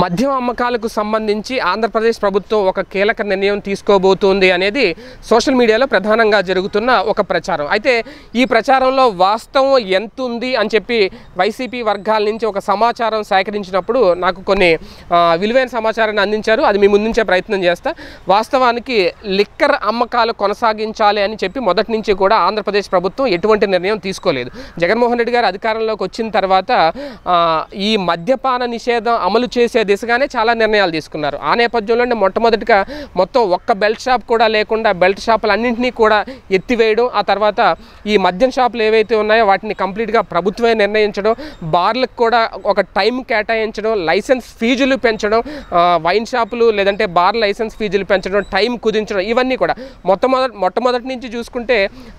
మద్యం అమ్మకాలకు సంబంధించి ఆంధ్రప్రదేశ్ ప్రభుత్వం ఒక కీలక నిర్ణయం తీసుకోబోతుంది అనేది సోషల్ మీడియాలో ప్రధానంగా జరుగుతున్న ఒక ప్రచారం అయితే ఈ ప్రచారంలో వాస్తవం ఎంత ఉంది అని చెప్పి వైసీపీ వర్గాల నుంచి ఒక సమాచారం సేకరించినప్పుడు నాకు కొన్ని విలువైన సమాచారాన్ని అందించారు అది మీ ముందుంచే ప్రయత్నం చేస్తా వాస్తవానికి లిక్కర్ అమ్మకాలు కొనసాగించాలి అని చెప్పి మొదటి నుంచి కూడా ఆంధ్రప్రదేశ్ ప్రభుత్వం ఎటువంటి నిర్ణయం తీసుకోలేదు జగన్మోహన్ రెడ్డి గారు అధికారంలోకి వచ్చిన తర్వాత ఈ మద్యపాన నిషేధం అమలు చేసే ఇచ్చే దిశగానే చాలా నిర్ణయాలు తీసుకున్నారు ఆ నేపథ్యంలోనే మొట్టమొదటిగా మొత్తం ఒక్క బెల్ట్ షాప్ కూడా లేకుండా బెల్ట్ షాపులు అన్నింటినీ కూడా ఎత్తివేయడం ఆ తర్వాత ఈ మద్యం షాపులు ఏవైతే ఉన్నాయో వాటిని కంప్లీట్గా ప్రభుత్వమే నిర్ణయించడం బార్లకు కూడా ఒక టైం కేటాయించడం లైసెన్స్ ఫీజులు పెంచడం వైన్ షాపులు లేదంటే బార్ లైసెన్స్ ఫీజులు పెంచడం టైం కుదించడం ఇవన్నీ కూడా మొట్టమొదటి మొట్టమొదటి నుంచి చూసుకుంటే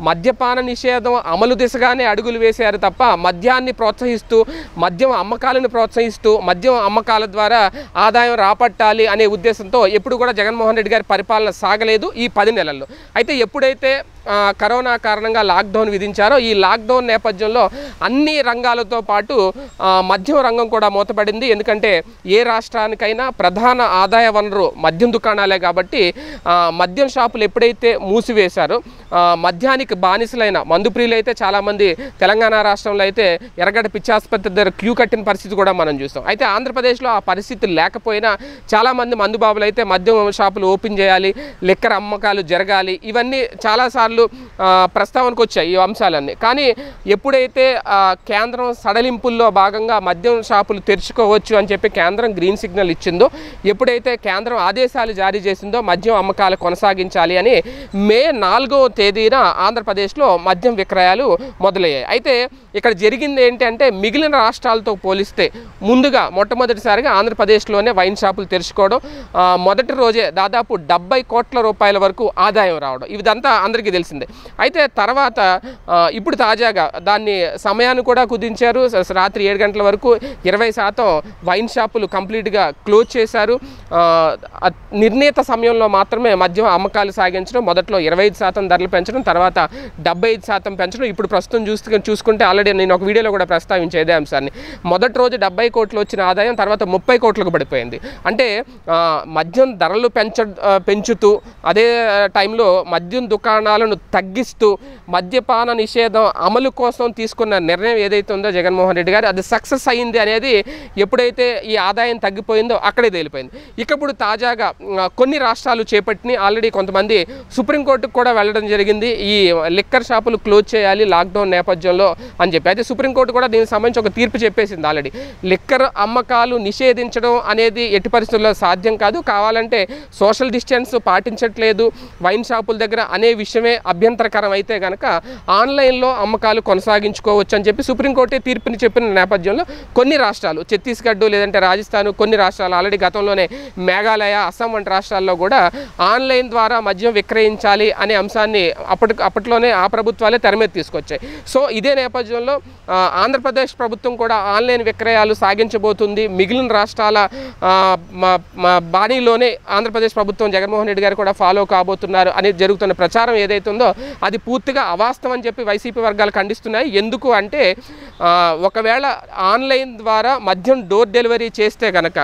మద్యపాన నిషేధం అమలు దిశగానే అడుగులు వేశారు తప్ప మద్యాన్ని ప్రోత్సహిస్తూ మద్యం అమ్మకాలను ప్రోత్సహిస్తూ మద్యం అమ్మకాల ద్వారా ద్వారా ఆదాయం రాపట్టాలి అనే ఉద్దేశంతో ఎప్పుడు కూడా జగన్మోహన్ రెడ్డి గారి పరిపాలన సాగలేదు ఈ పది నెలల్లో అయితే ఎప్పుడైతే కరోనా కారణంగా లాక్డౌన్ విధించారో ఈ లాక్డౌన్ నేపథ్యంలో అన్ని రంగాలతో పాటు మద్యం రంగం కూడా మూతపడింది ఎందుకంటే ఏ రాష్ట్రానికైనా ప్రధాన ఆదాయ వనరు మద్యం దుకాణాలే కాబట్టి మద్యం షాపులు ఎప్పుడైతే మూసివేశారో మద్యానికి బానిసలైన మందుప్రియులు అయితే చాలామంది తెలంగాణ రాష్ట్రంలో అయితే ఎర్రగడ్డ పిచ్చాసుపత్రి దగ్గర క్యూ కట్టిన పరిస్థితి కూడా మనం చూస్తాం అయితే ఆంధ్రప్రదేశ్లో ఆ పరిస్థితి లేకపోయినా చాలామంది మందుబాబులు అయితే మద్యం షాపులు ఓపెన్ చేయాలి లెక్కర అమ్మకాలు జరగాలి ఇవన్నీ చాలాసార్లు సార్లు ప్రస్తావనకు వచ్చాయి ఈ అంశాలన్నీ కానీ ఎప్పుడైతే కేంద్రం సడలింపుల్లో భాగంగా మద్యం షాపులు తెరుచుకోవచ్చు అని చెప్పి కేంద్రం గ్రీన్ సిగ్నల్ ఇచ్చిందో ఎప్పుడైతే కేంద్రం ఆదేశాలు జారీ చేసిందో మద్యం అమ్మకాలు కొనసాగించాలి అని మే నాలుగవ తేదీన ఆంధ్రప్రదేశ్లో మద్యం విక్రయాలు మొదలయ్యాయి అయితే ఇక్కడ జరిగింది ఏంటంటే మిగిలిన రాష్ట్రాలతో పోలిస్తే ముందుగా మొట్టమొదటిసారిగా ఆంధ్రప్రదేశ్లోనే వైన్ షాపులు తెరుచుకోవడం మొదటి రోజే దాదాపు డెబ్బై కోట్ల రూపాయల వరకు ఆదాయం రావడం ఇదంతా అందరికీ తెలుసు తెలిసిందే అయితే తర్వాత ఇప్పుడు తాజాగా దాన్ని సమయాన్ని కూడా కుదించారు రాత్రి ఏడు గంటల వరకు ఇరవై శాతం వైన్ షాపులు కంప్లీట్గా క్లోజ్ చేశారు నిర్ణీత సమయంలో మాత్రమే మద్యం అమ్మకాలు సాగించడం మొదట్లో ఇరవై ఐదు శాతం ధరలు పెంచడం తర్వాత డెబ్బై ఐదు శాతం పెంచడం ఇప్పుడు ప్రస్తుతం చూస్తూ చూసుకుంటే ఆల్రెడీ నేను ఒక వీడియోలో కూడా ప్రస్తావించే ఇదే అంశాన్ని మొదటి రోజు డెబ్బై కోట్లు వచ్చిన ఆదాయం తర్వాత ముప్పై కోట్లకు పడిపోయింది అంటే మద్యం ధరలు పెంచ పెంచుతూ అదే టైంలో మద్యం దుకాణాలను ధరలను తగ్గిస్తూ మద్యపాన నిషేధం అమలు కోసం తీసుకున్న నిర్ణయం ఏదైతే ఉందో జగన్మోహన్ రెడ్డి గారు అది సక్సెస్ అయింది అనేది ఎప్పుడైతే ఈ ఆదాయం తగ్గిపోయిందో అక్కడే తేలిపోయింది ఇకప్పుడు తాజాగా కొన్ని రాష్ట్రాలు చేపట్టిన ఆల్రెడీ కొంతమంది సుప్రీంకోర్టుకు కూడా వెళ్ళడం జరిగింది ఈ లిక్కర్ షాపులు క్లోజ్ చేయాలి లాక్డౌన్ నేపథ్యంలో అని చెప్పి అయితే సుప్రీంకోర్టు కూడా దీనికి సంబంధించి ఒక తీర్పు చెప్పేసింది ఆల్రెడీ లిక్కర్ అమ్మకాలు నిషేధించడం అనేది ఎట్టి పరిస్థితుల్లో సాధ్యం కాదు కావాలంటే సోషల్ డిస్టెన్స్ పాటించట్లేదు వైన్ షాపుల దగ్గర అనే విషయమే అభ్యంతరకరం అయితే కనుక ఆన్లైన్లో అమ్మకాలు కొనసాగించుకోవచ్చు అని చెప్పి సుప్రీంకోర్టు తీర్పుని చెప్పిన నేపథ్యంలో కొన్ని రాష్ట్రాలు ఛత్తీస్గఢ్ లేదంటే రాజస్థాన్ కొన్ని రాష్ట్రాలు ఆల్రెడీ గతంలోనే మేఘాలయ అస్సాం వంటి రాష్ట్రాల్లో కూడా ఆన్లైన్ ద్వారా మద్యం విక్రయించాలి అనే అంశాన్ని అప్పటి అప్పట్లోనే ఆ ప్రభుత్వాలే తెరమీద తీసుకొచ్చాయి సో ఇదే నేపథ్యంలో ఆంధ్రప్రదేశ్ ప్రభుత్వం కూడా ఆన్లైన్ విక్రయాలు సాగించబోతుంది మిగిలిన రాష్ట్రాల బాణీలోనే ఆంధ్రప్రదేశ్ ప్రభుత్వం జగన్మోహన్ రెడ్డి గారు కూడా ఫాలో కాబోతున్నారు అనేది జరుగుతున్న ప్రచారం ఏదైతే జరుగుతుందో అది పూర్తిగా అవాస్తవం అని చెప్పి వైసీపీ వర్గాలు ఖండిస్తున్నాయి ఎందుకు అంటే ఒకవేళ ఆన్లైన్ ద్వారా మద్యం డోర్ డెలివరీ చేస్తే కనుక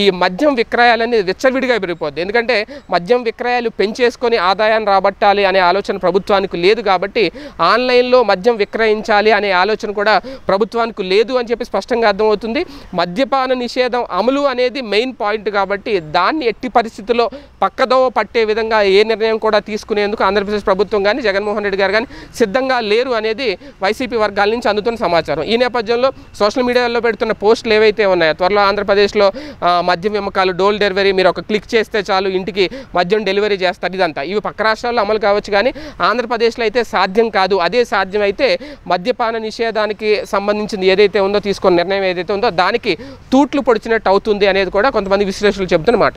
ఈ మద్యం విక్రయాలన్నీ విచ్చవిడిగా పెరిగిపోద్ది ఎందుకంటే మద్యం విక్రయాలు పెంచేసుకొని ఆదాయాన్ని రాబట్టాలి అనే ఆలోచన ప్రభుత్వానికి లేదు కాబట్టి ఆన్లైన్లో మద్యం విక్రయించాలి అనే ఆలోచన కూడా ప్రభుత్వానికి లేదు అని చెప్పి స్పష్టంగా అర్థమవుతుంది మద్యపాన నిషేధం అమలు అనేది మెయిన్ పాయింట్ కాబట్టి దాన్ని ఎట్టి పరిస్థితుల్లో పక్కదో పట్టే విధంగా ఏ నిర్ణయం కూడా తీసుకునేందుకు ఆంధ్రప్రదేశ్ ప్రభుత్వం ప్రభుత్వం కానీ జగన్మోహన్ రెడ్డి గారు కానీ సిద్ధంగా లేరు అనేది వైసీపీ వర్గాల నుంచి అందుతున్న సమాచారం ఈ నేపథ్యంలో సోషల్ మీడియాలో పెడుతున్న పోస్టులు ఏవైతే ఉన్నాయో త్వరలో ఆంధ్రప్రదేశ్లో మద్యం అమ్మకాలు డోల్ డెలివరీ మీరు ఒక క్లిక్ చేస్తే చాలు ఇంటికి మద్యం డెలివరీ చేస్తారు ఇదంతా ఇవి పక్క రాష్ట్రాల్లో అమలు కావచ్చు కానీ ఆంధ్రప్రదేశ్లో అయితే సాధ్యం కాదు అదే సాధ్యం అయితే మద్యపాన నిషేధానికి సంబంధించింది ఏదైతే ఉందో తీసుకున్న నిర్ణయం ఏదైతే ఉందో దానికి తూట్లు పొడిచినట్టు అవుతుంది అనేది కూడా కొంతమంది విశ్లేషకులు చెబుతున్నమాట